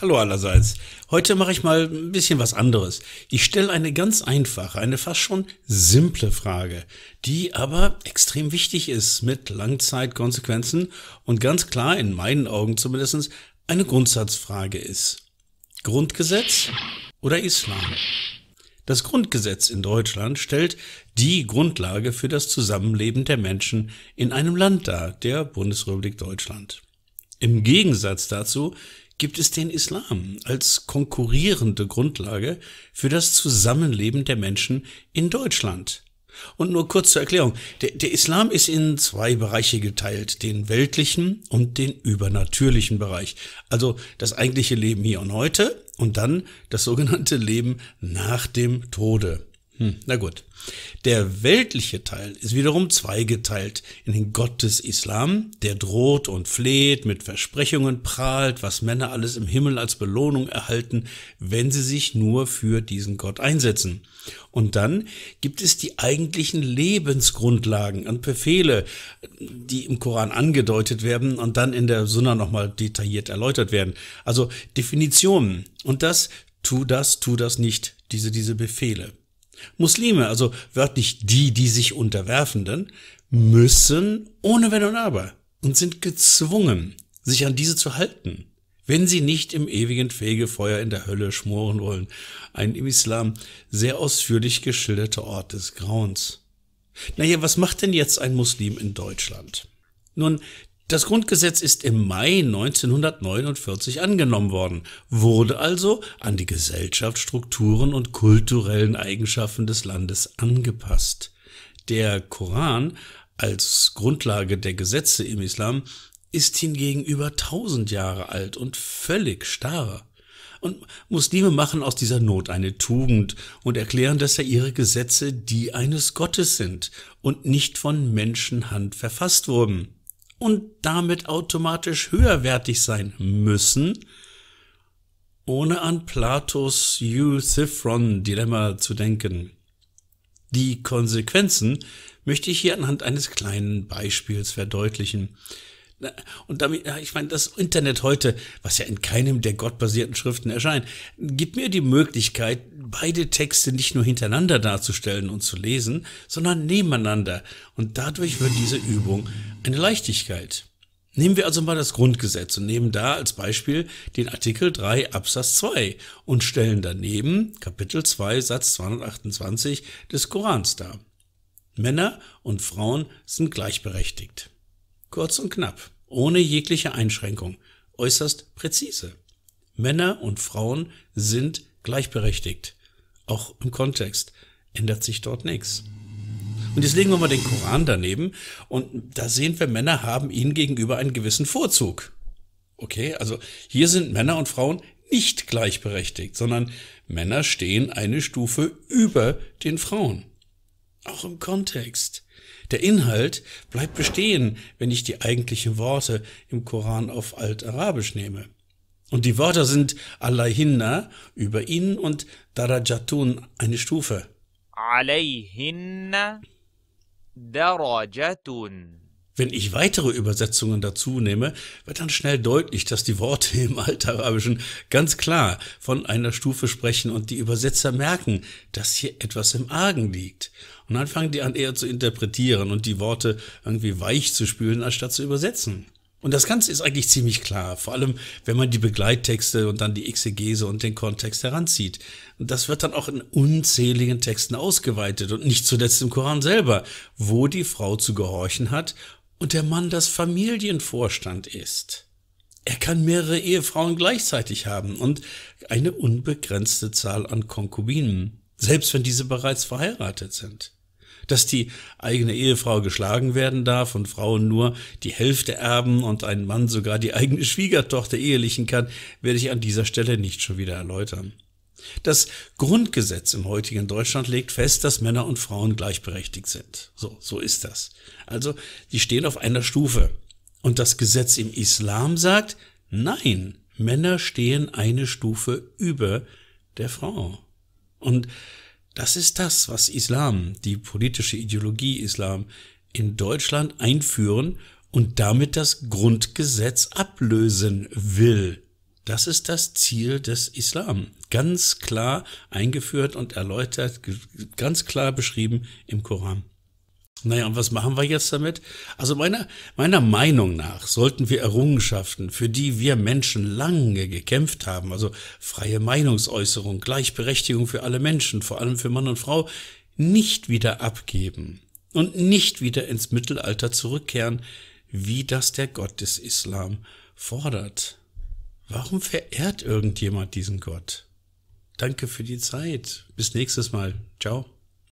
Hallo allerseits. Heute mache ich mal ein bisschen was anderes. Ich stelle eine ganz einfache, eine fast schon simple Frage, die aber extrem wichtig ist mit Langzeitkonsequenzen und ganz klar in meinen Augen zumindest eine Grundsatzfrage ist. Grundgesetz oder Islam? Das Grundgesetz in Deutschland stellt die Grundlage für das Zusammenleben der Menschen in einem Land dar, der Bundesrepublik Deutschland. Im Gegensatz dazu gibt es den Islam als konkurrierende Grundlage für das Zusammenleben der Menschen in Deutschland. Und nur kurz zur Erklärung. Der, der, Islam ist in zwei Bereiche geteilt. Den weltlichen und den übernatürlichen Bereich. Also das eigentliche Leben hier und heute und dann das sogenannte Leben nach dem Tode. Hm, na gut. Der weltliche Teil ist wiederum zweigeteilt in den Gott des Islam, der droht und fleht, mit Versprechungen prahlt, was Männer alles im Himmel als Belohnung erhalten, wenn sie sich nur für diesen Gott einsetzen. Und dann gibt es die eigentlichen Lebensgrundlagen und Befehle, die im Koran angedeutet werden und dann in der Sunna nochmal detailliert erläutert werden. Also Definitionen. Und das, tu das, tu das nicht, diese, diese Befehle. Muslime, also wörtlich die, die sich Unterwerfenden, müssen ohne Wenn und Aber und sind gezwungen, sich an diese zu halten, wenn sie nicht im ewigen Fegefeuer in der Hölle schmoren wollen. Ein im Islam sehr ausführlich geschilderter Ort des Grauens. Naja, was macht denn jetzt ein Muslim in Deutschland? Nun, das Grundgesetz ist im Mai 1949 angenommen worden, wurde also an die Gesellschaftsstrukturen und kulturellen Eigenschaften des Landes angepasst. Der Koran als Grundlage der Gesetze im Islam ist hingegen über 1000 Jahre alt und völlig starr. Und Muslime machen aus dieser Not eine Tugend und erklären, dass ja ihre Gesetze die eines Gottes sind und nicht von Menschenhand verfasst wurden und damit automatisch höherwertig sein müssen, ohne an Platos Euthyphron-Dilemma zu denken. Die Konsequenzen möchte ich hier anhand eines kleinen Beispiels verdeutlichen. Ne? Und damit, ich meine, das Internet heute, was ja in keinem der gottbasierten Schriften erscheint, gibt mir die Möglichkeit, beide Texte nicht nur hintereinander darzustellen und zu lesen, sondern nebeneinander. Und dadurch wird diese Übung eine Leichtigkeit. Nehmen wir also mal das Grundgesetz und nehmen da als Beispiel den Artikel 3 Absatz 2 und stellen daneben Kapitel 2 Satz 228 des Korans dar. Männer und Frauen sind gleichberechtigt. Kurz und knapp, ohne jegliche Einschränkung, äußerst präzise. Männer und Frauen sind gleichberechtigt. Auch im Kontext ändert sich dort nichts. Und jetzt legen wir mal den Koran daneben und da sehen wir, Männer haben ihnen gegenüber einen gewissen Vorzug. Okay, also hier sind Männer und Frauen nicht gleichberechtigt, sondern Männer stehen eine Stufe über den Frauen. Auch im Kontext. Der Inhalt bleibt bestehen, wenn ich die eigentlichen Worte im Koran auf Altarabisch nehme. Und die Wörter sind Alayhinna über ihn und Darajatun eine Stufe. Alayhinna Darajatun. Wenn ich weitere Übersetzungen dazu nehme, wird dann schnell deutlich, dass die Worte im Altarabischen ganz klar von einer Stufe sprechen und die Übersetzer merken, dass hier etwas im Argen liegt. Und dann fangen die an eher zu interpretieren und die Worte irgendwie weich zu spülen, anstatt zu übersetzen. Und das Ganze ist eigentlich ziemlich klar, vor allem wenn man die Begleittexte und dann die Exegese und den Kontext heranzieht. Und das wird dann auch in unzähligen Texten ausgeweitet und nicht zuletzt im Koran selber, wo die Frau zu gehorchen hat und der Mann das Familienvorstand ist. Er kann mehrere Ehefrauen gleichzeitig haben und eine unbegrenzte Zahl an Konkubinen, selbst wenn diese bereits verheiratet sind. Dass die eigene Ehefrau geschlagen werden darf und Frauen nur die Hälfte erben und ein Mann sogar die eigene Schwiegertochter ehelichen kann, werde ich an dieser Stelle nicht schon wieder erläutern. Das Grundgesetz im heutigen Deutschland legt fest, dass Männer und Frauen gleichberechtigt sind. So, so ist das. Also, die stehen auf einer Stufe. Und das Gesetz im Islam sagt, nein, Männer stehen eine Stufe über der Frau. Und das ist das, was Islam, die politische Ideologie Islam in Deutschland einführen und damit das Grundgesetz ablösen will. Das ist das Ziel des Islam. Ganz klar eingeführt und erläutert, ganz klar beschrieben im Koran. Naja, und was machen wir jetzt damit? Also meiner, meiner Meinung nach sollten wir Errungenschaften, für die wir Menschen lange gekämpft haben, also freie Meinungsäußerung, Gleichberechtigung für alle Menschen, vor allem für Mann und Frau, nicht wieder abgeben und nicht wieder ins Mittelalter zurückkehren, wie das der Gott des Islam fordert. Warum verehrt irgendjemand diesen Gott? Danke für die Zeit. Bis nächstes Mal. Ciao.